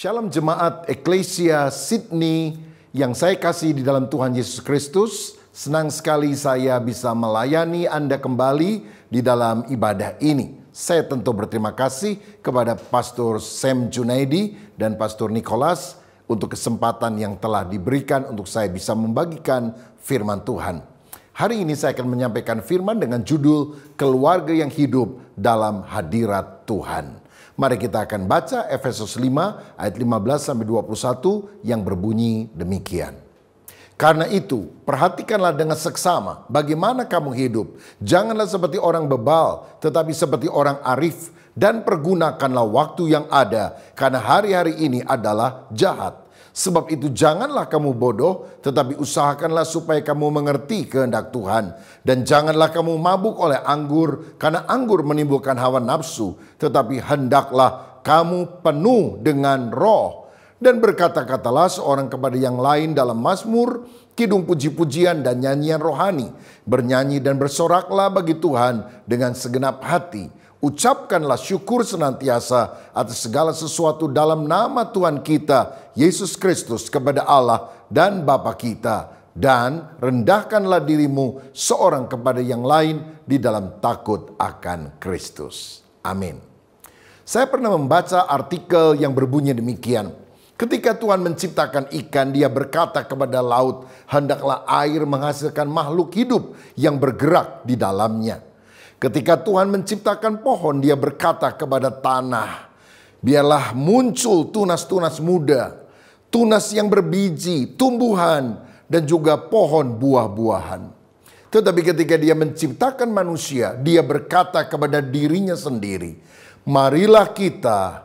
Shalom jemaat Eklesia Sydney yang saya kasih di dalam Tuhan Yesus Kristus. Senang sekali saya bisa melayani Anda kembali di dalam ibadah ini. Saya tentu berterima kasih kepada Pastor Sam Junaidi dan Pastor Nicholas untuk kesempatan yang telah diberikan untuk saya bisa membagikan firman Tuhan. Hari ini saya akan menyampaikan firman dengan judul Keluarga yang Hidup dalam Hadirat Tuhan. Mari kita akan baca Efesus 5 ayat 15 sampai 21 yang berbunyi demikian. Karena itu, perhatikanlah dengan seksama bagaimana kamu hidup. Janganlah seperti orang bebal, tetapi seperti orang arif dan pergunakanlah waktu yang ada karena hari-hari ini adalah jahat. Sebab itu janganlah kamu bodoh, tetapi usahakanlah supaya kamu mengerti kehendak Tuhan. Dan janganlah kamu mabuk oleh anggur, karena anggur menimbulkan hawa nafsu. Tetapi hendaklah kamu penuh dengan roh. Dan berkata-katalah seorang kepada yang lain dalam Mazmur, kidung puji-pujian dan nyanyian rohani. Bernyanyi dan bersoraklah bagi Tuhan dengan segenap hati Ucapkanlah syukur senantiasa atas segala sesuatu dalam nama Tuhan kita, Yesus Kristus, kepada Allah dan Bapa kita. Dan rendahkanlah dirimu seorang kepada yang lain di dalam takut akan Kristus. Amin. Saya pernah membaca artikel yang berbunyi demikian. Ketika Tuhan menciptakan ikan, Dia berkata kepada laut, "Hendaklah air menghasilkan makhluk hidup yang bergerak di dalamnya." Ketika Tuhan menciptakan pohon, Dia berkata kepada tanah, "Biarlah muncul tunas-tunas muda, tunas yang berbiji, tumbuhan, dan juga pohon buah-buahan." Tetapi ketika Dia menciptakan manusia, Dia berkata kepada dirinya sendiri, "Marilah kita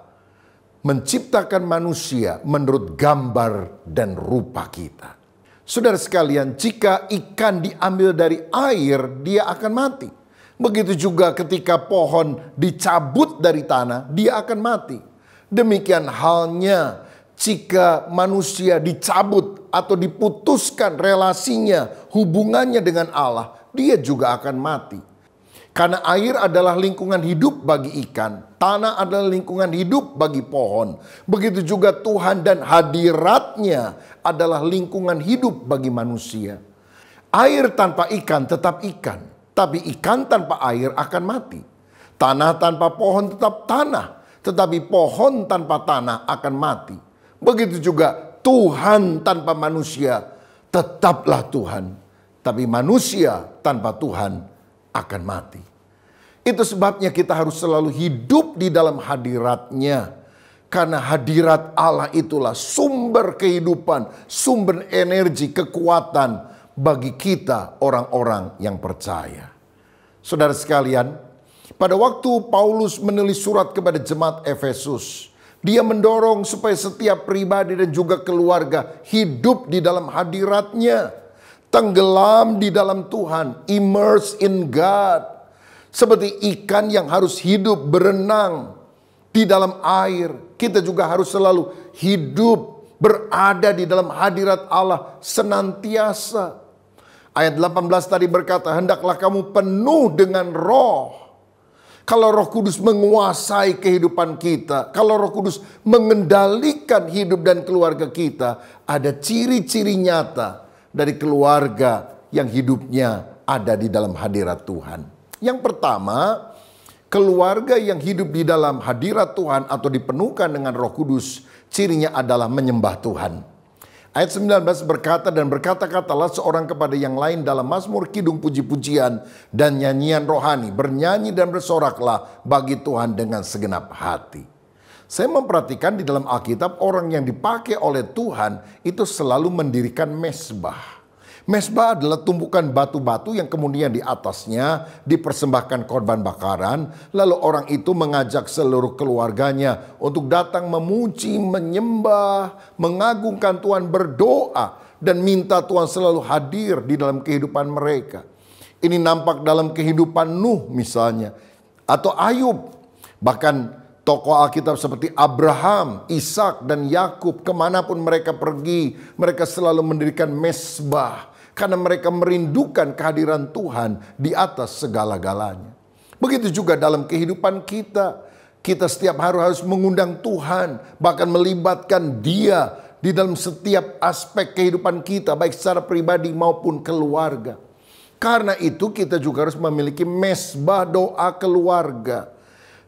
menciptakan manusia menurut gambar dan rupa kita." Saudara sekalian, jika ikan diambil dari air, dia akan mati. Begitu juga ketika pohon dicabut dari tanah, dia akan mati. Demikian halnya jika manusia dicabut atau diputuskan relasinya, hubungannya dengan Allah, dia juga akan mati. Karena air adalah lingkungan hidup bagi ikan, tanah adalah lingkungan hidup bagi pohon. Begitu juga Tuhan dan hadiratnya adalah lingkungan hidup bagi manusia. Air tanpa ikan tetap ikan tapi ikan tanpa air akan mati. Tanah tanpa pohon tetap tanah, tetapi pohon tanpa tanah akan mati. Begitu juga Tuhan tanpa manusia tetaplah Tuhan, tapi manusia tanpa Tuhan akan mati. Itu sebabnya kita harus selalu hidup di dalam hadiratnya. Karena hadirat Allah itulah sumber kehidupan, sumber energi, kekuatan, bagi kita orang-orang yang percaya. Saudara sekalian, pada waktu Paulus menulis surat kepada jemaat Efesus, dia mendorong supaya setiap pribadi dan juga keluarga hidup di dalam hadiratnya. Tenggelam di dalam Tuhan, immerse in God. Seperti ikan yang harus hidup berenang di dalam air. Kita juga harus selalu hidup berada di dalam hadirat Allah senantiasa. Ayat 18 tadi berkata, "Hendaklah kamu penuh dengan roh." Kalau Roh Kudus menguasai kehidupan kita, kalau Roh Kudus mengendalikan hidup dan keluarga kita, ada ciri-ciri nyata dari keluarga yang hidupnya ada di dalam hadirat Tuhan. Yang pertama, keluarga yang hidup di dalam hadirat Tuhan atau dipenuhkan dengan Roh Kudus, cirinya adalah menyembah Tuhan. Ayat 19 berkata dan berkata-katalah seorang kepada yang lain dalam Mazmur Kidung puji-pujian dan nyanyian rohani. Bernyanyi dan bersoraklah bagi Tuhan dengan segenap hati. Saya memperhatikan di dalam Alkitab orang yang dipakai oleh Tuhan itu selalu mendirikan mesbah. Mesbah adalah tumpukan batu-batu yang kemudian di atasnya dipersembahkan korban bakaran. Lalu orang itu mengajak seluruh keluarganya untuk datang memuji, menyembah, mengagungkan Tuhan berdoa. Dan minta Tuhan selalu hadir di dalam kehidupan mereka. Ini nampak dalam kehidupan Nuh misalnya. Atau Ayub. Bahkan tokoh Alkitab seperti Abraham, Ishak, dan Yakub, kemanapun mereka pergi, mereka selalu mendirikan mesbah karena mereka merindukan kehadiran Tuhan di atas segala-galanya. Begitu juga dalam kehidupan kita, kita setiap hari harus mengundang Tuhan, bahkan melibatkan Dia di dalam setiap aspek kehidupan kita, baik secara pribadi maupun keluarga. Karena itu, kita juga harus memiliki mesbah doa keluarga,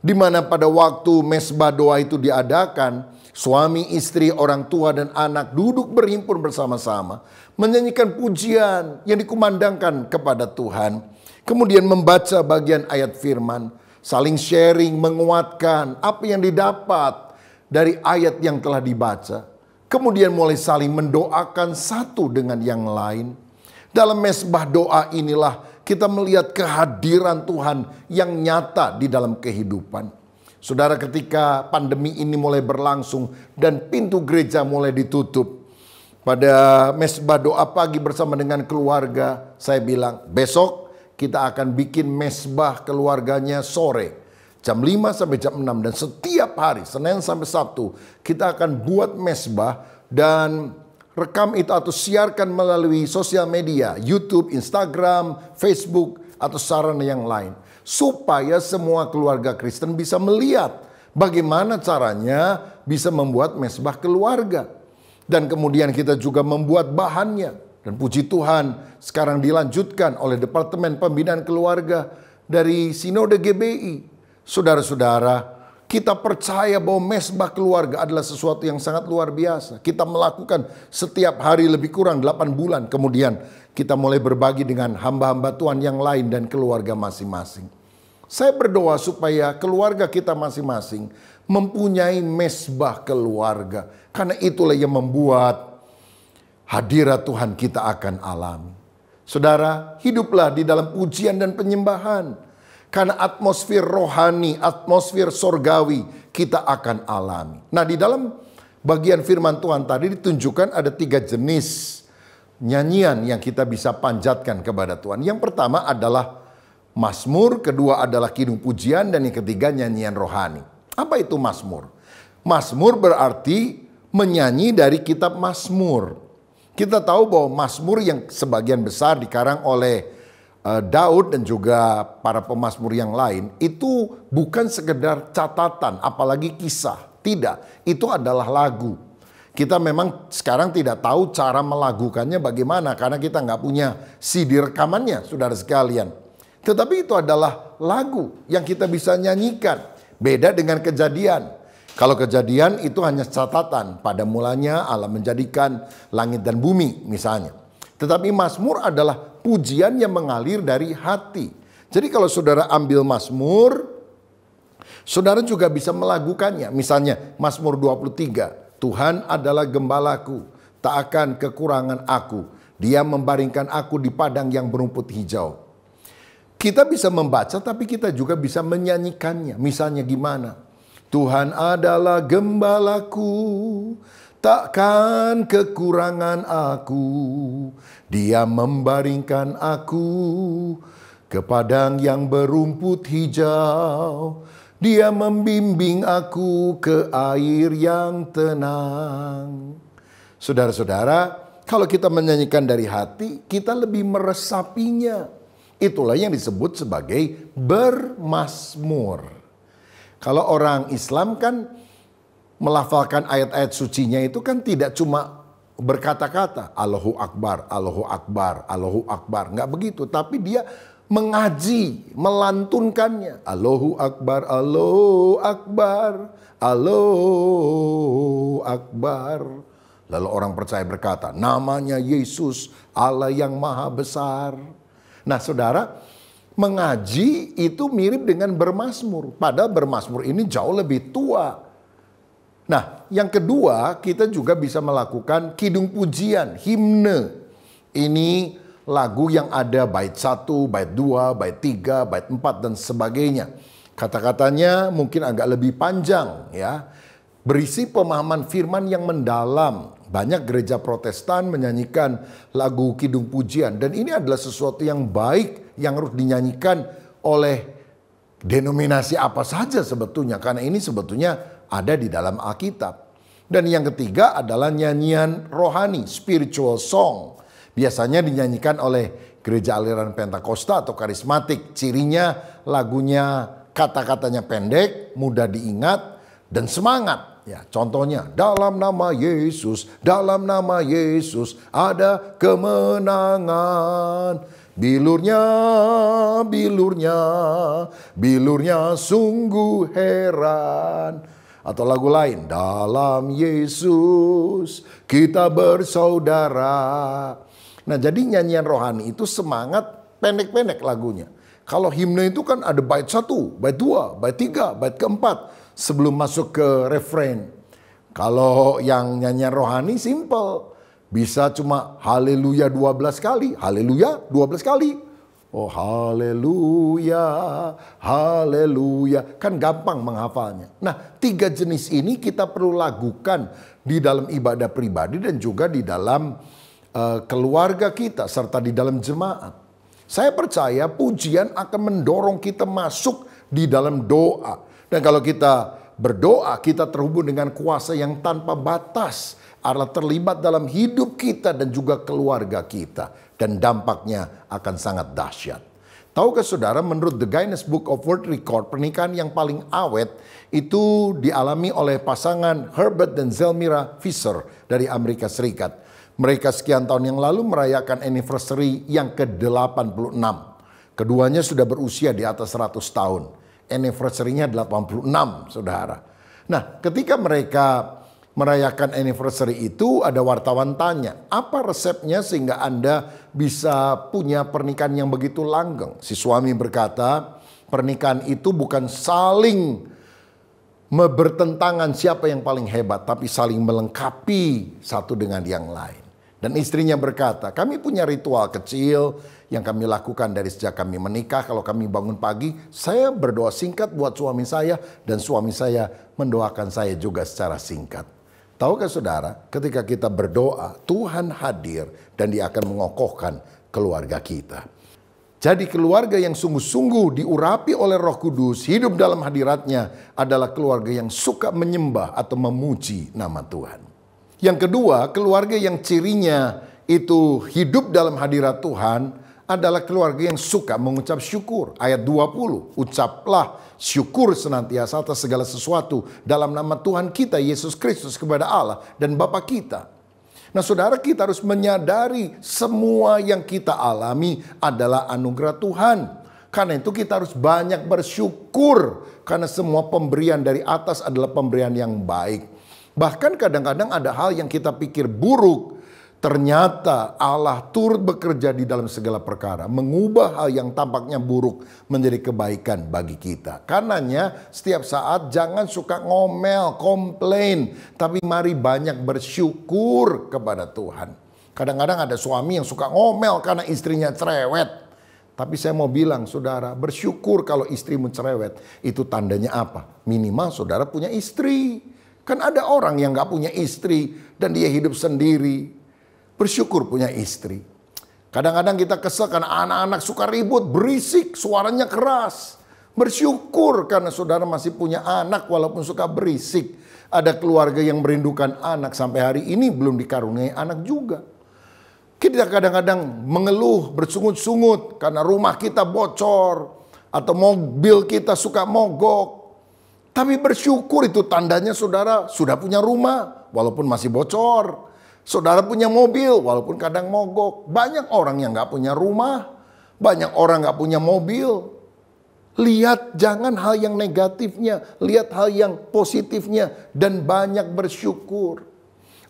di mana pada waktu mesbah doa itu diadakan, suami, istri, orang tua, dan anak duduk berhimpun bersama-sama menyanyikan pujian yang dikumandangkan kepada Tuhan. Kemudian membaca bagian ayat firman, saling sharing, menguatkan apa yang didapat dari ayat yang telah dibaca. Kemudian mulai saling mendoakan satu dengan yang lain. Dalam mesbah doa inilah kita melihat kehadiran Tuhan yang nyata di dalam kehidupan. Saudara ketika pandemi ini mulai berlangsung dan pintu gereja mulai ditutup, pada mesbah doa pagi bersama dengan keluarga, saya bilang besok kita akan bikin mesbah keluarganya sore. Jam 5 sampai jam 6 dan setiap hari Senin sampai Sabtu kita akan buat mesbah dan rekam itu atau siarkan melalui sosial media, YouTube, Instagram, Facebook atau sarana yang lain supaya semua keluarga Kristen bisa melihat bagaimana caranya bisa membuat mesbah keluarga dan kemudian kita juga membuat bahannya. Dan puji Tuhan, sekarang dilanjutkan oleh Departemen Pembinaan Keluarga dari Sinode GBI. Saudara-saudara, kita percaya bahwa mesbah keluarga adalah sesuatu yang sangat luar biasa. Kita melakukan setiap hari lebih kurang 8 bulan. Kemudian kita mulai berbagi dengan hamba-hamba Tuhan yang lain dan keluarga masing-masing. Saya berdoa supaya keluarga kita masing-masing mempunyai mesbah keluarga. Karena itulah yang membuat hadirat Tuhan kita akan alami. Saudara, hiduplah di dalam pujian dan penyembahan. Karena atmosfer rohani, atmosfer sorgawi kita akan alami. Nah di dalam bagian firman Tuhan tadi ditunjukkan ada tiga jenis nyanyian yang kita bisa panjatkan kepada Tuhan. Yang pertama adalah Mazmur, kedua adalah kidung pujian, dan yang ketiga nyanyian rohani. Apa itu Mazmur? Mazmur berarti menyanyi dari kitab Mazmur. Kita tahu bahwa Mazmur yang sebagian besar dikarang oleh eh, Daud dan juga para pemazmur yang lain itu bukan sekedar catatan apalagi kisah. Tidak, itu adalah lagu. Kita memang sekarang tidak tahu cara melagukannya bagaimana karena kita nggak punya CD rekamannya saudara sekalian. Tetapi itu adalah lagu yang kita bisa nyanyikan. Beda dengan kejadian. Kalau kejadian itu hanya catatan, pada mulanya Allah menjadikan langit dan bumi misalnya. Tetapi Mazmur adalah pujian yang mengalir dari hati. Jadi kalau saudara ambil Mazmur, saudara juga bisa melagukannya Misalnya Mazmur 23, Tuhan adalah gembalaku, tak akan kekurangan aku. Dia membaringkan aku di padang yang berumput hijau. Kita bisa membaca tapi kita juga bisa menyanyikannya. Misalnya gimana? Tuhan adalah gembalaku, takkan kekurangan aku. Dia membaringkan aku ke padang yang berumput hijau. Dia membimbing aku ke air yang tenang. Saudara-saudara, kalau kita menyanyikan dari hati, kita lebih meresapinya. Itulah yang disebut sebagai bermasmur. Kalau orang Islam kan melafalkan ayat-ayat sucinya itu kan tidak cuma berkata-kata Allahu Akbar, Allahu Akbar, Allahu Akbar. Nggak begitu, tapi dia mengaji, melantunkannya. Allahu Akbar, Allahu Akbar, Allahu Akbar. Lalu orang percaya berkata, namanya Yesus, Allah yang maha besar. Nah saudara, mengaji itu mirip dengan bermasmur. Padahal bermasmur ini jauh lebih tua. Nah, yang kedua kita juga bisa melakukan kidung pujian, himne. Ini lagu yang ada bait satu bait dua bait tiga bait empat dan sebagainya. Kata-katanya mungkin agak lebih panjang ya. Berisi pemahaman firman yang mendalam. Banyak gereja protestan menyanyikan lagu kidung pujian. Dan ini adalah sesuatu yang baik yang harus dinyanyikan oleh denominasi apa saja sebetulnya. Karena ini sebetulnya ada di dalam Alkitab. Dan yang ketiga adalah nyanyian rohani, spiritual song. Biasanya dinyanyikan oleh gereja aliran Pentakosta atau karismatik. Cirinya lagunya kata-katanya pendek, mudah diingat, dan semangat. Ya, contohnya dalam nama Yesus, dalam nama Yesus ada kemenangan. Bilurnya, bilurnya, bilurnya sungguh heran. Atau lagu lain, dalam Yesus kita bersaudara. Nah, jadi nyanyian rohani itu semangat pendek-pendek lagunya. Kalau himne itu kan ada bait satu, bait dua, bait tiga, bait keempat sebelum masuk ke refrain. Kalau yang nyanyian rohani simple. Bisa cuma haleluya 12 kali. Haleluya 12 kali. Oh haleluya, haleluya. Kan gampang menghafalnya. Nah tiga jenis ini kita perlu lakukan di dalam ibadah pribadi dan juga di dalam uh, keluarga kita serta di dalam jemaat. Saya percaya pujian akan mendorong kita masuk di dalam doa, dan kalau kita berdoa, kita terhubung dengan kuasa yang tanpa batas. Allah terlibat dalam hidup kita dan juga keluarga kita. Dan dampaknya akan sangat dahsyat. Tahukah saudara menurut The Guinness Book of World Record pernikahan yang paling awet itu dialami oleh pasangan Herbert dan Zelmira Fisher dari Amerika Serikat. Mereka sekian tahun yang lalu merayakan anniversary yang ke-86. Keduanya sudah berusia di atas 100 tahun anniversary-nya 86, saudara. Nah, ketika mereka merayakan anniversary itu, ada wartawan tanya, apa resepnya sehingga Anda bisa punya pernikahan yang begitu langgeng? Si suami berkata, pernikahan itu bukan saling bertentangan siapa yang paling hebat, tapi saling melengkapi satu dengan yang lain. Dan istrinya berkata, kami punya ritual kecil yang kami lakukan dari sejak kami menikah. Kalau kami bangun pagi, saya berdoa singkat buat suami saya dan suami saya mendoakan saya juga secara singkat. Tahukah saudara, ketika kita berdoa, Tuhan hadir dan dia akan mengokohkan keluarga kita. Jadi keluarga yang sungguh-sungguh diurapi oleh roh kudus, hidup dalam hadiratnya adalah keluarga yang suka menyembah atau memuji nama Tuhan. Yang kedua, keluarga yang cirinya itu hidup dalam hadirat Tuhan adalah keluarga yang suka mengucap syukur. Ayat 20, ucaplah syukur senantiasa atas segala sesuatu dalam nama Tuhan kita Yesus Kristus kepada Allah dan Bapa kita. Nah saudara kita harus menyadari semua yang kita alami adalah anugerah Tuhan. Karena itu kita harus banyak bersyukur karena semua pemberian dari atas adalah pemberian yang baik. Bahkan kadang-kadang ada hal yang kita pikir buruk Ternyata Allah turut bekerja di dalam segala perkara, mengubah hal yang tampaknya buruk menjadi kebaikan bagi kita. Karenanya, setiap saat jangan suka ngomel, komplain, tapi mari banyak bersyukur kepada Tuhan. Kadang-kadang ada suami yang suka ngomel karena istrinya cerewet. Tapi saya mau bilang, saudara, bersyukur kalau istrimu cerewet. Itu tandanya apa? Minimal saudara punya istri. Kan ada orang yang gak punya istri dan dia hidup sendiri bersyukur punya istri. Kadang-kadang kita kesel karena anak-anak suka ribut, berisik, suaranya keras. Bersyukur karena saudara masih punya anak walaupun suka berisik. Ada keluarga yang merindukan anak sampai hari ini belum dikaruniai anak juga. Kita kadang-kadang mengeluh, bersungut-sungut karena rumah kita bocor atau mobil kita suka mogok. Tapi bersyukur itu tandanya saudara sudah punya rumah walaupun masih bocor. Saudara punya mobil, walaupun kadang mogok. Banyak orang yang gak punya rumah, banyak orang gak punya mobil. Lihat jangan hal yang negatifnya, lihat hal yang positifnya dan banyak bersyukur.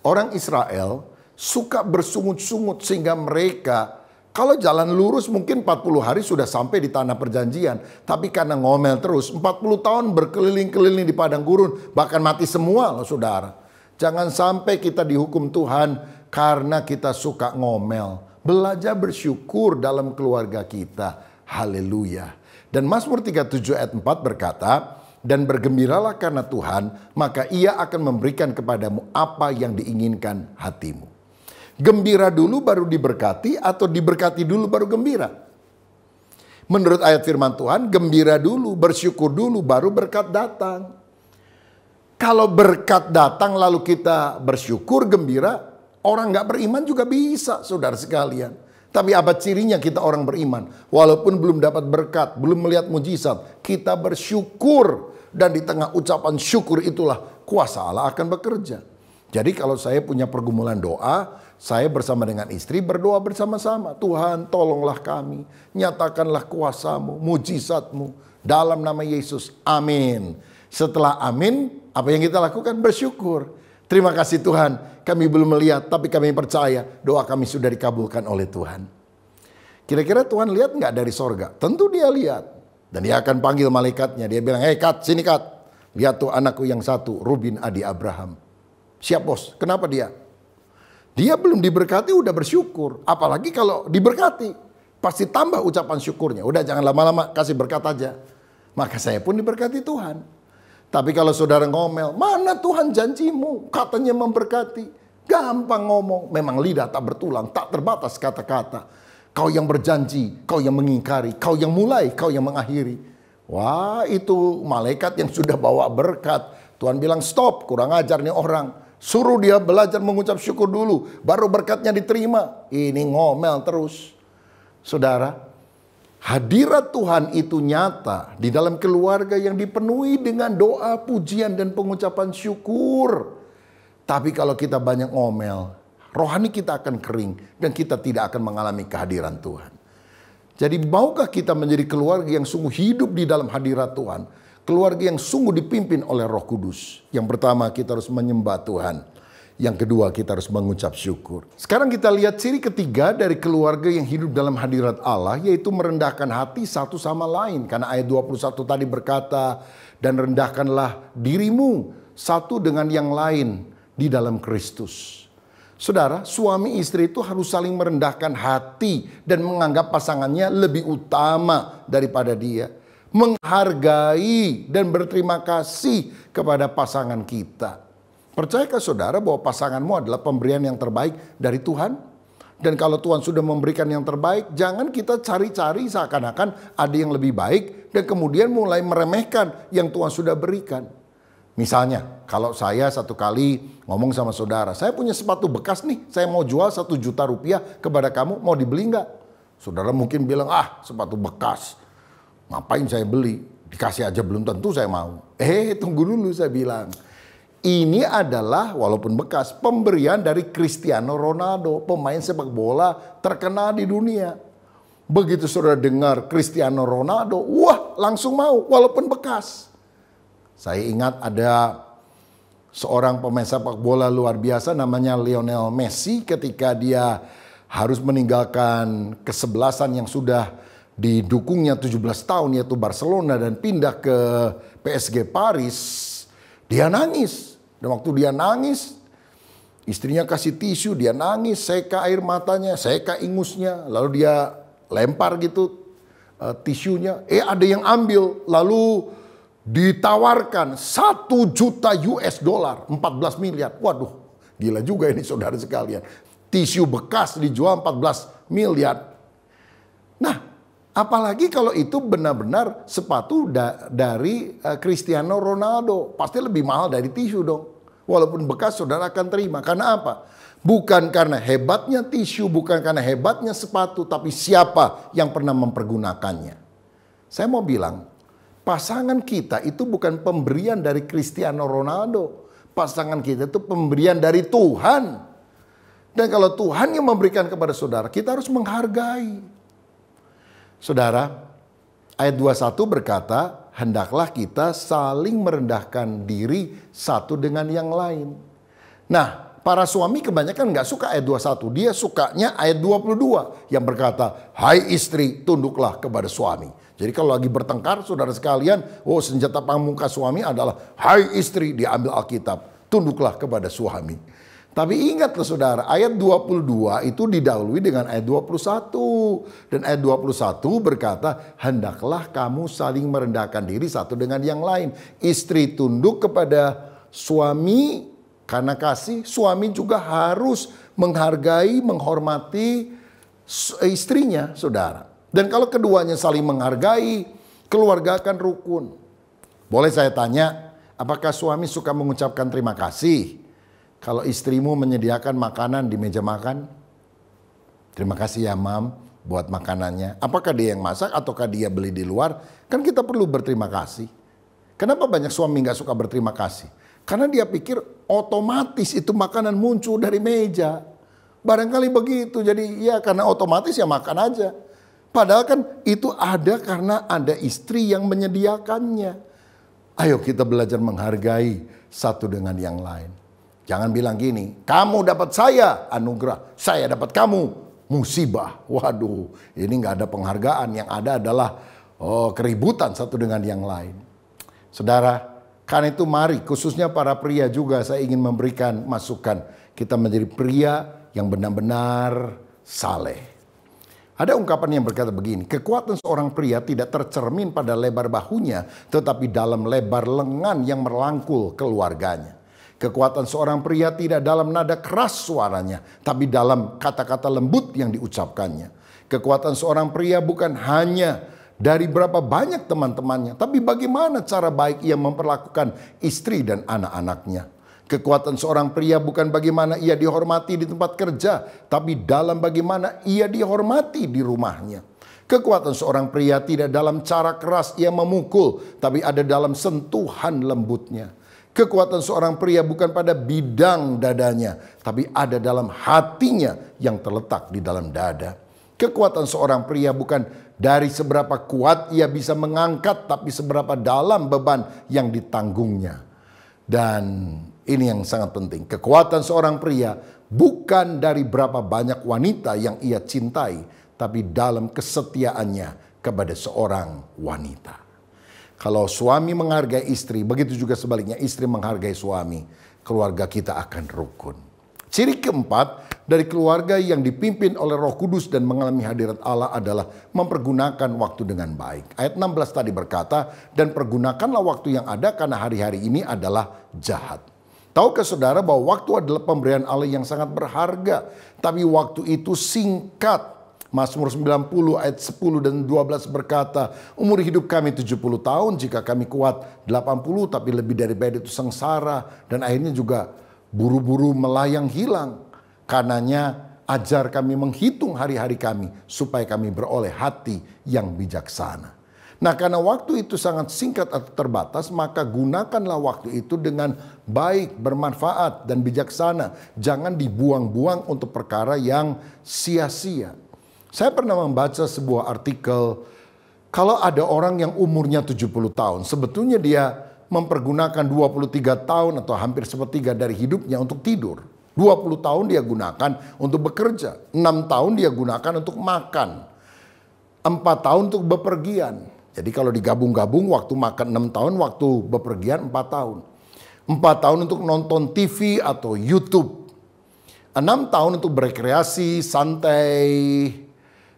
Orang Israel suka bersungut-sungut sehingga mereka kalau jalan lurus mungkin 40 hari sudah sampai di tanah perjanjian. Tapi karena ngomel terus 40 tahun berkeliling-keliling di padang gurun bahkan mati semua loh saudara. Jangan sampai kita dihukum Tuhan karena kita suka ngomel. Belajar bersyukur dalam keluarga kita. Haleluya. Dan Mazmur 37 ayat 4 berkata, dan bergembiralah karena Tuhan, maka ia akan memberikan kepadamu apa yang diinginkan hatimu. Gembira dulu baru diberkati atau diberkati dulu baru gembira? Menurut ayat firman Tuhan, gembira dulu, bersyukur dulu, baru berkat datang. Kalau berkat datang lalu kita bersyukur gembira, orang nggak beriman juga bisa, saudara sekalian. Tapi apa cirinya kita orang beriman? Walaupun belum dapat berkat, belum melihat mujizat, kita bersyukur. Dan di tengah ucapan syukur itulah kuasa Allah akan bekerja. Jadi kalau saya punya pergumulan doa, saya bersama dengan istri berdoa bersama-sama. Tuhan tolonglah kami, nyatakanlah kuasamu, mujizatmu. Dalam nama Yesus, amin. Setelah amin, apa yang kita lakukan? Bersyukur. Terima kasih Tuhan, kami belum melihat, tapi kami percaya doa kami sudah dikabulkan oleh Tuhan. Kira-kira Tuhan lihat nggak dari sorga? Tentu dia lihat. Dan dia akan panggil malaikatnya. Dia bilang, hei Kat, sini Kat. Lihat tuh anakku yang satu, Rubin Adi Abraham. Siap bos, kenapa dia? Dia belum diberkati udah bersyukur. Apalagi kalau diberkati, pasti tambah ucapan syukurnya. Udah jangan lama-lama, kasih berkat aja. Maka saya pun diberkati Tuhan. Tapi kalau saudara ngomel, mana Tuhan janjimu? Katanya memberkati. Gampang ngomong, memang lidah tak bertulang, tak terbatas kata-kata. Kau yang berjanji, kau yang mengingkari, kau yang mulai, kau yang mengakhiri. Wah, itu malaikat yang sudah bawa berkat. Tuhan bilang, "Stop, kurang ajar nih orang." Suruh dia belajar mengucap syukur dulu, baru berkatnya diterima. Ini ngomel terus. Saudara, Hadirat Tuhan itu nyata di dalam keluarga yang dipenuhi dengan doa, pujian, dan pengucapan syukur. Tapi kalau kita banyak ngomel, rohani kita akan kering dan kita tidak akan mengalami kehadiran Tuhan. Jadi maukah kita menjadi keluarga yang sungguh hidup di dalam hadirat Tuhan? Keluarga yang sungguh dipimpin oleh roh kudus. Yang pertama kita harus menyembah Tuhan. Yang kedua, kita harus mengucap syukur. Sekarang kita lihat ciri ketiga dari keluarga yang hidup dalam hadirat Allah, yaitu merendahkan hati satu sama lain. Karena ayat 21 tadi berkata, dan rendahkanlah dirimu satu dengan yang lain di dalam Kristus. Saudara, suami istri itu harus saling merendahkan hati dan menganggap pasangannya lebih utama daripada dia. Menghargai dan berterima kasih kepada pasangan kita. Percayakah saudara bahwa pasanganmu adalah pemberian yang terbaik dari Tuhan? Dan kalau Tuhan sudah memberikan yang terbaik, jangan kita cari-cari seakan-akan ada yang lebih baik dan kemudian mulai meremehkan yang Tuhan sudah berikan. Misalnya, kalau saya satu kali ngomong sama saudara, saya punya sepatu bekas nih, saya mau jual satu juta rupiah kepada kamu, mau dibeli nggak? Saudara mungkin bilang, ah sepatu bekas, ngapain saya beli? Dikasih aja belum tentu saya mau. Eh, tunggu dulu saya bilang ini adalah walaupun bekas pemberian dari Cristiano Ronaldo, pemain sepak bola terkenal di dunia. Begitu saudara dengar Cristiano Ronaldo, wah langsung mau walaupun bekas. Saya ingat ada seorang pemain sepak bola luar biasa namanya Lionel Messi ketika dia harus meninggalkan kesebelasan yang sudah didukungnya 17 tahun yaitu Barcelona dan pindah ke PSG Paris dia nangis. Dan waktu dia nangis, istrinya kasih tisu, dia nangis, seka air matanya, seka ingusnya. Lalu dia lempar gitu uh, tisunya. Eh ada yang ambil. Lalu ditawarkan 1 juta US dollar, 14 miliar. Waduh, gila juga ini saudara sekalian. Tisu bekas dijual 14 miliar. Nah, Apalagi kalau itu benar-benar sepatu da dari uh, Cristiano Ronaldo, pasti lebih mahal dari tisu dong. Walaupun bekas saudara akan terima. Karena apa? Bukan karena hebatnya tisu, bukan karena hebatnya sepatu, tapi siapa yang pernah mempergunakannya. Saya mau bilang, pasangan kita itu bukan pemberian dari Cristiano Ronaldo. Pasangan kita itu pemberian dari Tuhan. Dan kalau Tuhan yang memberikan kepada saudara, kita harus menghargai. Saudara, ayat 21 berkata, hendaklah kita saling merendahkan diri satu dengan yang lain. Nah, para suami kebanyakan nggak suka ayat 21. Dia sukanya ayat 22 yang berkata, Hai istri, tunduklah kepada suami. Jadi kalau lagi bertengkar, saudara sekalian, oh senjata pamungkas suami adalah, Hai istri, diambil Alkitab, tunduklah kepada suami. Tapi ingatlah saudara, ayat 22 itu didahului dengan ayat 21. Dan ayat 21 berkata, hendaklah kamu saling merendahkan diri satu dengan yang lain. Istri tunduk kepada suami karena kasih, suami juga harus menghargai, menghormati istrinya, saudara. Dan kalau keduanya saling menghargai, keluarga akan rukun. Boleh saya tanya, apakah suami suka mengucapkan terima kasih? Kalau istrimu menyediakan makanan di meja makan, terima kasih ya mam buat makanannya. Apakah dia yang masak ataukah dia beli di luar? Kan kita perlu berterima kasih. Kenapa banyak suami nggak suka berterima kasih? Karena dia pikir otomatis itu makanan muncul dari meja. Barangkali begitu. Jadi ya karena otomatis ya makan aja. Padahal kan itu ada karena ada istri yang menyediakannya. Ayo kita belajar menghargai satu dengan yang lain. Jangan bilang gini, kamu dapat saya anugerah, saya dapat kamu musibah. Waduh, ini nggak ada penghargaan, yang ada adalah oh, keributan satu dengan yang lain. Saudara, kan itu mari khususnya para pria juga saya ingin memberikan masukan. Kita menjadi pria yang benar-benar saleh. Ada ungkapan yang berkata begini, kekuatan seorang pria tidak tercermin pada lebar bahunya, tetapi dalam lebar lengan yang merangkul keluarganya. Kekuatan seorang pria tidak dalam nada keras suaranya, tapi dalam kata-kata lembut yang diucapkannya. Kekuatan seorang pria bukan hanya dari berapa banyak teman-temannya, tapi bagaimana cara baik ia memperlakukan istri dan anak-anaknya. Kekuatan seorang pria bukan bagaimana ia dihormati di tempat kerja, tapi dalam bagaimana ia dihormati di rumahnya. Kekuatan seorang pria tidak dalam cara keras ia memukul, tapi ada dalam sentuhan lembutnya. Kekuatan seorang pria bukan pada bidang dadanya, tapi ada dalam hatinya yang terletak di dalam dada. Kekuatan seorang pria bukan dari seberapa kuat ia bisa mengangkat, tapi seberapa dalam beban yang ditanggungnya. Dan ini yang sangat penting: kekuatan seorang pria bukan dari berapa banyak wanita yang ia cintai, tapi dalam kesetiaannya kepada seorang wanita. Kalau suami menghargai istri, begitu juga sebaliknya istri menghargai suami, keluarga kita akan rukun. Ciri keempat dari keluarga yang dipimpin oleh Roh Kudus dan mengalami hadirat Allah adalah mempergunakan waktu dengan baik. Ayat 16 tadi berkata, "Dan pergunakanlah waktu yang ada karena hari-hari ini adalah jahat." Tahukah saudara bahwa waktu adalah pemberian Allah yang sangat berharga, tapi waktu itu singkat Mazmur 90 ayat 10 dan 12 berkata, Umur hidup kami 70 tahun, jika kami kuat 80, tapi lebih dari baik itu sengsara. Dan akhirnya juga buru-buru melayang hilang. Karenanya ajar kami menghitung hari-hari kami, supaya kami beroleh hati yang bijaksana. Nah karena waktu itu sangat singkat atau terbatas maka gunakanlah waktu itu dengan baik, bermanfaat dan bijaksana. Jangan dibuang-buang untuk perkara yang sia-sia. Saya pernah membaca sebuah artikel kalau ada orang yang umurnya 70 tahun, sebetulnya dia mempergunakan 23 tahun atau hampir sepertiga dari hidupnya untuk tidur. 20 tahun dia gunakan untuk bekerja, 6 tahun dia gunakan untuk makan, 4 tahun untuk bepergian. Jadi kalau digabung-gabung waktu makan 6 tahun, waktu bepergian 4 tahun. 4 tahun untuk nonton TV atau YouTube. 6 tahun untuk berekreasi, santai,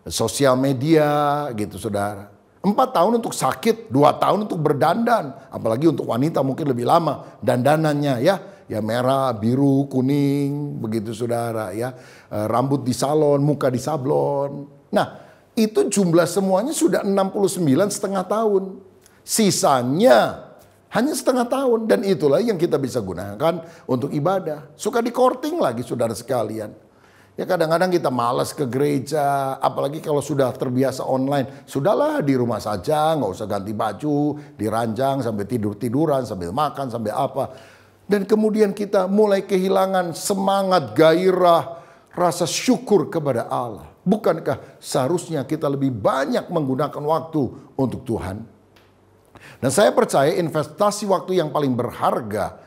sosial media gitu saudara. Empat tahun untuk sakit, dua tahun untuk berdandan. Apalagi untuk wanita mungkin lebih lama dandanannya ya. Ya merah, biru, kuning begitu saudara ya. E, rambut di salon, muka di sablon. Nah itu jumlah semuanya sudah 69 setengah tahun. Sisanya hanya setengah tahun dan itulah yang kita bisa gunakan untuk ibadah. Suka dikorting lagi saudara sekalian. Ya kadang-kadang kita malas ke gereja, apalagi kalau sudah terbiasa online. Sudahlah di rumah saja, nggak usah ganti baju, diranjang sampai tidur-tiduran, sambil makan, sampai apa. Dan kemudian kita mulai kehilangan semangat, gairah, rasa syukur kepada Allah. Bukankah seharusnya kita lebih banyak menggunakan waktu untuk Tuhan? Dan saya percaya investasi waktu yang paling berharga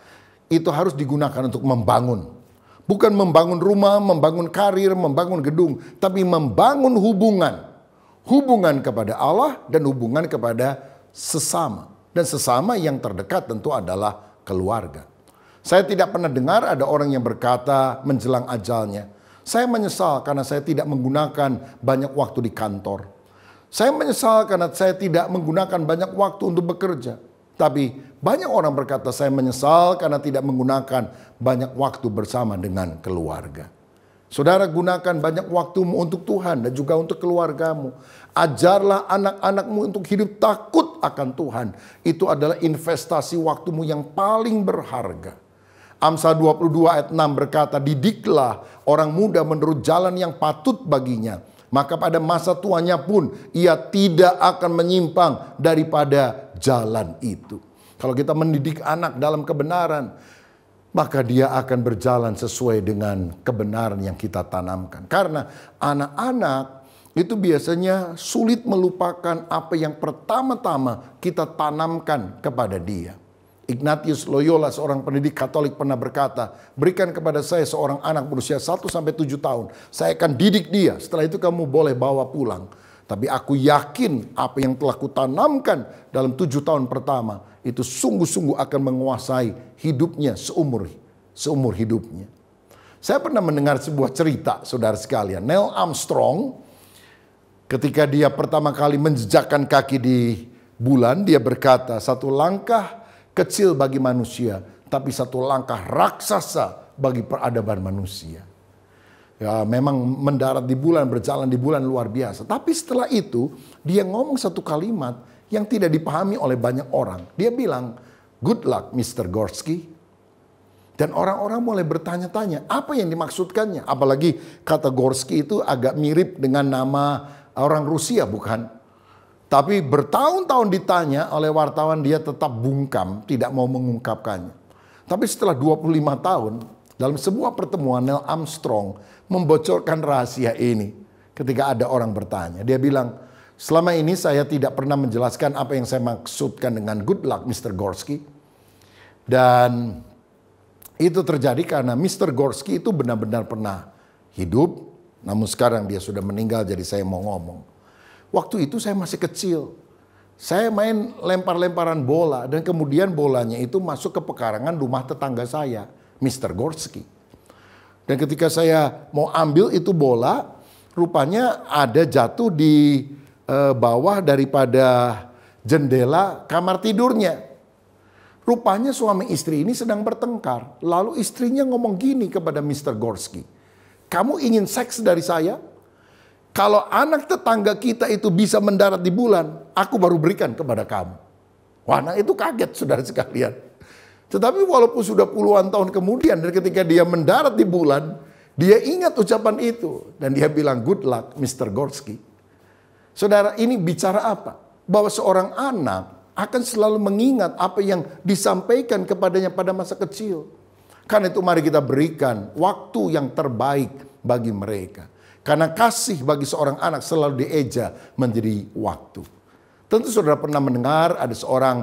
itu harus digunakan untuk membangun Bukan membangun rumah, membangun karir, membangun gedung, tapi membangun hubungan. Hubungan kepada Allah dan hubungan kepada sesama. Dan sesama yang terdekat tentu adalah keluarga. Saya tidak pernah dengar ada orang yang berkata menjelang ajalnya, saya menyesal karena saya tidak menggunakan banyak waktu di kantor. Saya menyesal karena saya tidak menggunakan banyak waktu untuk bekerja. Tapi banyak orang berkata saya menyesal karena tidak menggunakan banyak waktu bersama dengan keluarga. Saudara gunakan banyak waktumu untuk Tuhan dan juga untuk keluargamu. Ajarlah anak-anakmu untuk hidup takut akan Tuhan. Itu adalah investasi waktumu yang paling berharga. Amsal 22 ayat 6 berkata, Didiklah orang muda menurut jalan yang patut baginya maka pada masa tuanya pun ia tidak akan menyimpang daripada jalan itu. Kalau kita mendidik anak dalam kebenaran, maka dia akan berjalan sesuai dengan kebenaran yang kita tanamkan. Karena anak-anak itu biasanya sulit melupakan apa yang pertama-tama kita tanamkan kepada dia. Ignatius Loyola, seorang pendidik Katolik pernah berkata, berikan kepada saya seorang anak berusia 1-7 tahun, saya akan didik dia, setelah itu kamu boleh bawa pulang. Tapi aku yakin apa yang telah kutanamkan dalam tujuh tahun pertama, itu sungguh-sungguh akan menguasai hidupnya seumur, seumur hidupnya. Saya pernah mendengar sebuah cerita, saudara sekalian. Neil Armstrong, ketika dia pertama kali menjejakkan kaki di bulan, dia berkata, satu langkah kecil bagi manusia, tapi satu langkah raksasa bagi peradaban manusia. Ya, memang mendarat di bulan, berjalan di bulan luar biasa. Tapi setelah itu, dia ngomong satu kalimat yang tidak dipahami oleh banyak orang. Dia bilang, good luck Mr. Gorski. Dan orang-orang mulai bertanya-tanya, apa yang dimaksudkannya? Apalagi kata Gorski itu agak mirip dengan nama orang Rusia, bukan? Tapi bertahun-tahun ditanya oleh wartawan dia tetap bungkam, tidak mau mengungkapkannya. Tapi setelah 25 tahun, dalam sebuah pertemuan Neil Armstrong membocorkan rahasia ini. Ketika ada orang bertanya, dia bilang, selama ini saya tidak pernah menjelaskan apa yang saya maksudkan dengan good luck Mr. Gorski. Dan itu terjadi karena Mr. Gorski itu benar-benar pernah hidup, namun sekarang dia sudah meninggal jadi saya mau ngomong. Waktu itu saya masih kecil. Saya main lempar-lemparan bola dan kemudian bolanya itu masuk ke pekarangan rumah tetangga saya, Mr. Gorski. Dan ketika saya mau ambil itu bola, rupanya ada jatuh di e, bawah daripada jendela kamar tidurnya. Rupanya suami istri ini sedang bertengkar. Lalu istrinya ngomong gini kepada Mr. Gorski. Kamu ingin seks dari saya? Kalau anak tetangga kita itu bisa mendarat di bulan, aku baru berikan kepada kamu. Wah, anak itu kaget saudara sekalian. Tetapi walaupun sudah puluhan tahun kemudian dan ketika dia mendarat di bulan, dia ingat ucapan itu dan dia bilang good luck Mr. Gorski. Saudara, ini bicara apa? Bahwa seorang anak akan selalu mengingat apa yang disampaikan kepadanya pada masa kecil. Karena itu mari kita berikan waktu yang terbaik bagi mereka. Karena kasih bagi seorang anak selalu dieja menjadi waktu. Tentu saudara pernah mendengar ada seorang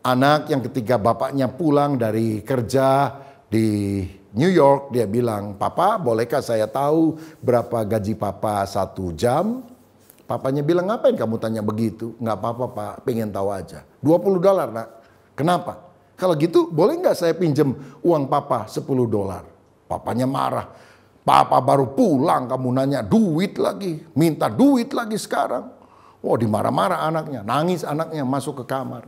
anak yang ketika bapaknya pulang dari kerja di New York, dia bilang, Papa bolehkah saya tahu berapa gaji papa satu jam? Papanya bilang, ngapain kamu tanya begitu? Nggak apa-apa pak, pengen tahu aja. 20 dolar nak, kenapa? Kalau gitu boleh nggak saya pinjam uang papa 10 dolar? Papanya marah, Papa baru pulang kamu nanya duit lagi, minta duit lagi sekarang. Wah oh, wow, dimarah-marah anaknya, nangis anaknya masuk ke kamar.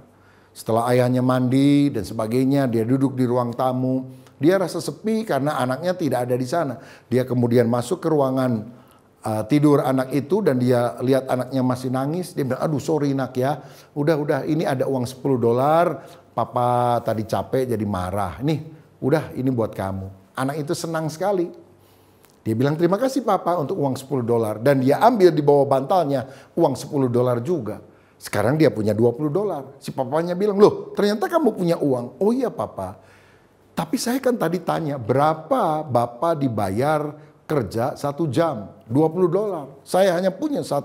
Setelah ayahnya mandi dan sebagainya, dia duduk di ruang tamu. Dia rasa sepi karena anaknya tidak ada di sana. Dia kemudian masuk ke ruangan uh, tidur anak itu dan dia lihat anaknya masih nangis. Dia bilang, aduh sorry nak ya, udah-udah ini ada uang 10 dolar. Papa tadi capek jadi marah. Nih, udah ini buat kamu. Anak itu senang sekali dia bilang terima kasih papa untuk uang 10 dolar. Dan dia ambil di bawah bantalnya uang 10 dolar juga. Sekarang dia punya 20 dolar. Si papanya bilang, loh ternyata kamu punya uang. Oh iya papa. Tapi saya kan tadi tanya, berapa bapak dibayar kerja satu jam? 20 dolar. Saya hanya punya 10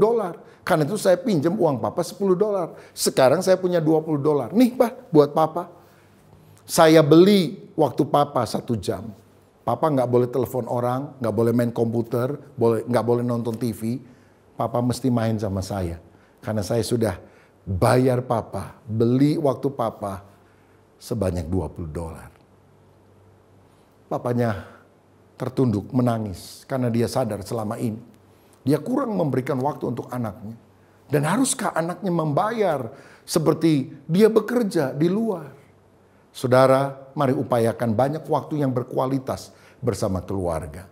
dolar. Karena itu saya pinjam uang papa 10 dolar. Sekarang saya punya 20 dolar. Nih pak, buat papa. Saya beli waktu papa satu jam. Papa nggak boleh telepon orang, nggak boleh main komputer, boleh nggak boleh nonton TV. Papa mesti main sama saya karena saya sudah bayar papa, beli waktu papa sebanyak 20 dolar. Papanya tertunduk menangis karena dia sadar selama ini dia kurang memberikan waktu untuk anaknya. Dan haruskah anaknya membayar seperti dia bekerja di luar? Saudara, mari upayakan banyak waktu yang berkualitas bersama keluarga.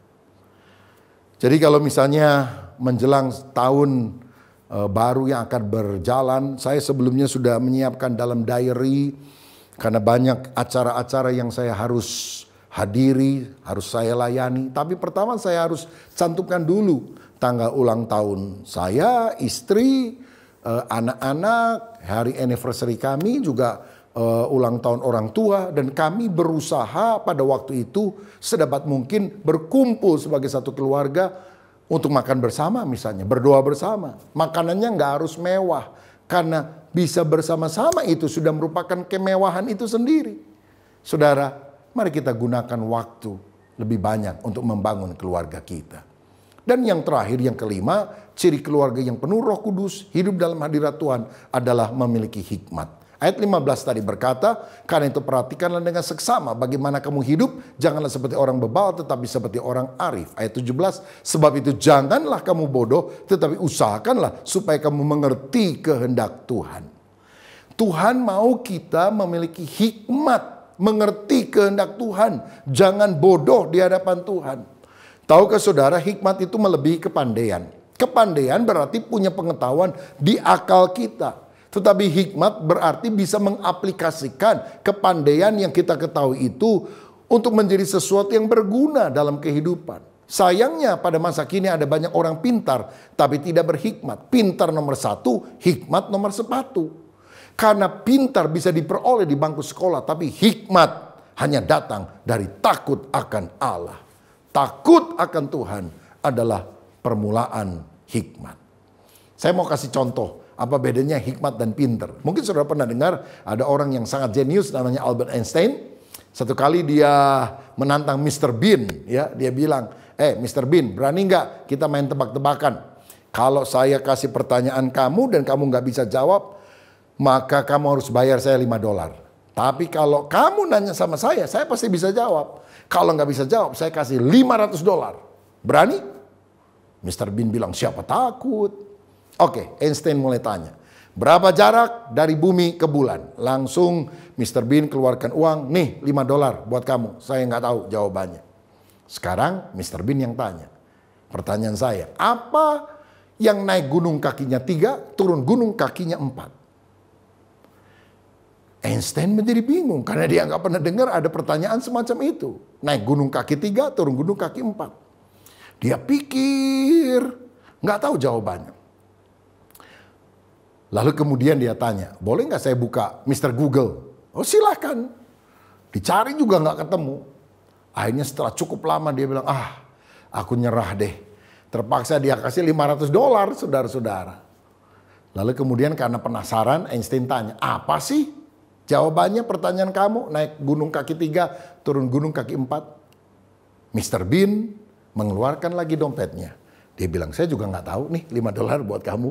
Jadi kalau misalnya menjelang tahun eh, baru yang akan berjalan, saya sebelumnya sudah menyiapkan dalam diary karena banyak acara-acara yang saya harus hadiri, harus saya layani. Tapi pertama saya harus cantumkan dulu tanggal ulang tahun saya, istri, eh, anak-anak, hari anniversary kami juga uh, ulang tahun orang tua dan kami berusaha pada waktu itu sedapat mungkin berkumpul sebagai satu keluarga untuk makan bersama misalnya, berdoa bersama. Makanannya nggak harus mewah karena bisa bersama-sama itu sudah merupakan kemewahan itu sendiri. Saudara, mari kita gunakan waktu lebih banyak untuk membangun keluarga kita. Dan yang terakhir, yang kelima, ciri keluarga yang penuh roh kudus, hidup dalam hadirat Tuhan adalah memiliki hikmat. Ayat 15 tadi berkata, karena itu perhatikanlah dengan seksama bagaimana kamu hidup, janganlah seperti orang bebal tetapi seperti orang arif. Ayat 17, sebab itu janganlah kamu bodoh tetapi usahakanlah supaya kamu mengerti kehendak Tuhan. Tuhan mau kita memiliki hikmat, mengerti kehendak Tuhan. Jangan bodoh di hadapan Tuhan. Tahukah saudara hikmat itu melebihi kepandaian. Kepandaian berarti punya pengetahuan di akal kita tetapi hikmat berarti bisa mengaplikasikan kepandaian yang kita ketahui itu untuk menjadi sesuatu yang berguna dalam kehidupan. Sayangnya pada masa kini ada banyak orang pintar tapi tidak berhikmat. Pintar nomor satu, hikmat nomor sepatu. Karena pintar bisa diperoleh di bangku sekolah tapi hikmat hanya datang dari takut akan Allah. Takut akan Tuhan adalah permulaan hikmat. Saya mau kasih contoh apa bedanya hikmat dan pinter? Mungkin saudara pernah dengar ada orang yang sangat jenius namanya Albert Einstein. Satu kali dia menantang Mr. Bean, ya dia bilang, eh Mr. Bean berani nggak kita main tebak-tebakan? Kalau saya kasih pertanyaan kamu dan kamu nggak bisa jawab, maka kamu harus bayar saya 5 dolar. Tapi kalau kamu nanya sama saya, saya pasti bisa jawab. Kalau nggak bisa jawab, saya kasih 500 dolar. Berani? Mr. Bean bilang, siapa takut? Oke, Einstein mulai tanya. Berapa jarak dari bumi ke bulan? Langsung Mr. Bean keluarkan uang, nih 5 dolar buat kamu. Saya nggak tahu jawabannya. Sekarang Mr. Bean yang tanya. Pertanyaan saya, apa yang naik gunung kakinya tiga, turun gunung kakinya empat? Einstein menjadi bingung karena dia nggak pernah dengar ada pertanyaan semacam itu. Naik gunung kaki tiga, turun gunung kaki empat. Dia pikir, nggak tahu jawabannya. Lalu kemudian dia tanya, boleh nggak saya buka Mr. Google? Oh silahkan. Dicari juga nggak ketemu. Akhirnya setelah cukup lama dia bilang, ah aku nyerah deh. Terpaksa dia kasih 500 dolar saudara-saudara. Lalu kemudian karena penasaran Einstein tanya, apa sih jawabannya pertanyaan kamu? Naik gunung kaki tiga, turun gunung kaki empat. Mr. Bean mengeluarkan lagi dompetnya. Dia bilang, saya juga nggak tahu nih 5 dolar buat kamu.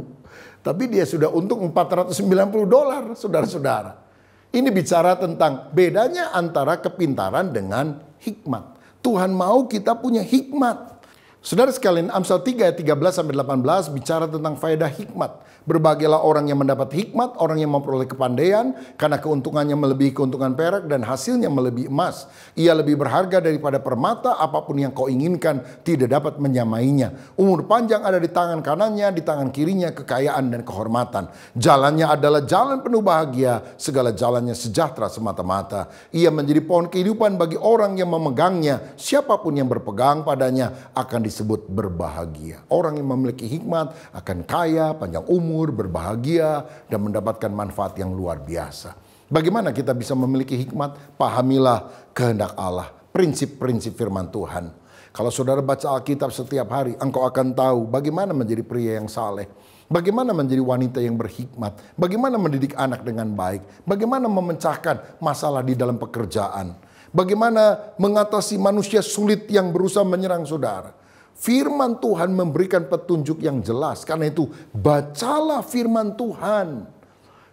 Tapi dia sudah untung 490 dolar, saudara-saudara. Ini bicara tentang bedanya antara kepintaran dengan hikmat. Tuhan mau kita punya hikmat. Saudara sekalian, Amsal 3 ayat 13 sampai 18 bicara tentang faedah hikmat. Berbagilah orang yang mendapat hikmat, orang yang memperoleh kepandaian, karena keuntungannya melebihi keuntungan perak dan hasilnya melebihi emas. Ia lebih berharga daripada permata, apapun yang kau inginkan tidak dapat menyamainya. Umur panjang ada di tangan kanannya, di tangan kirinya kekayaan dan kehormatan. Jalannya adalah jalan penuh bahagia, segala jalannya sejahtera semata-mata. Ia menjadi pohon kehidupan bagi orang yang memegangnya, siapapun yang berpegang padanya akan disebut berbahagia. Orang yang memiliki hikmat akan kaya, panjang umur, makmur, berbahagia, dan mendapatkan manfaat yang luar biasa. Bagaimana kita bisa memiliki hikmat? Pahamilah kehendak Allah, prinsip-prinsip firman Tuhan. Kalau saudara baca Alkitab setiap hari, engkau akan tahu bagaimana menjadi pria yang saleh, Bagaimana menjadi wanita yang berhikmat? Bagaimana mendidik anak dengan baik? Bagaimana memecahkan masalah di dalam pekerjaan? Bagaimana mengatasi manusia sulit yang berusaha menyerang saudara? Firman Tuhan memberikan petunjuk yang jelas. Karena itu, bacalah firman Tuhan.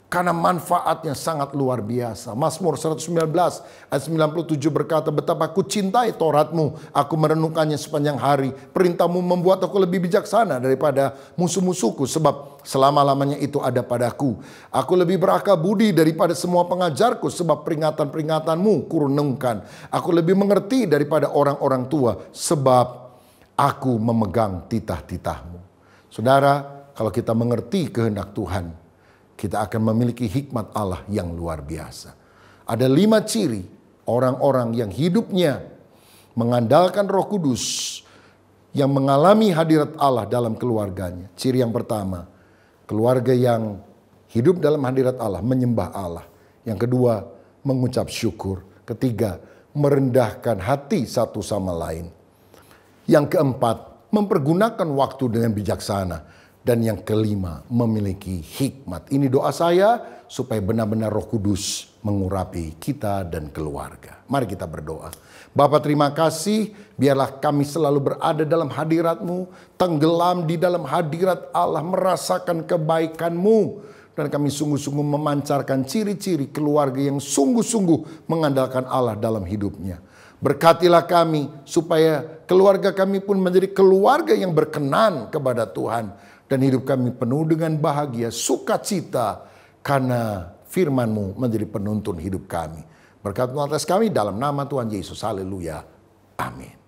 Karena manfaatnya sangat luar biasa. Mazmur 119 ayat 97 berkata, Betapa aku cintai Toratmu, aku merenungkannya sepanjang hari. Perintahmu membuat aku lebih bijaksana daripada musuh-musuhku. Sebab selama-lamanya itu ada padaku. Aku lebih berakal budi daripada semua pengajarku sebab peringatan-peringatanmu kurenungkan. Aku lebih mengerti daripada orang-orang tua sebab aku memegang titah-titahmu. Saudara, kalau kita mengerti kehendak Tuhan, kita akan memiliki hikmat Allah yang luar biasa. Ada lima ciri orang-orang yang hidupnya mengandalkan roh kudus yang mengalami hadirat Allah dalam keluarganya. Ciri yang pertama, keluarga yang hidup dalam hadirat Allah, menyembah Allah. Yang kedua, mengucap syukur. Ketiga, merendahkan hati satu sama lain. Yang keempat, mempergunakan waktu dengan bijaksana. Dan yang kelima, memiliki hikmat. Ini doa saya supaya benar-benar roh kudus mengurapi kita dan keluarga. Mari kita berdoa. Bapak terima kasih, biarlah kami selalu berada dalam hadiratmu, tenggelam di dalam hadirat Allah, merasakan kebaikanmu. Dan kami sungguh-sungguh memancarkan ciri-ciri keluarga yang sungguh-sungguh mengandalkan Allah dalam hidupnya. Berkatilah kami supaya keluarga kami pun menjadi keluarga yang berkenan kepada Tuhan. Dan hidup kami penuh dengan bahagia, sukacita karena FirmanMu menjadi penuntun hidup kami. Berkat atas kami dalam nama Tuhan Yesus. Haleluya. Amin.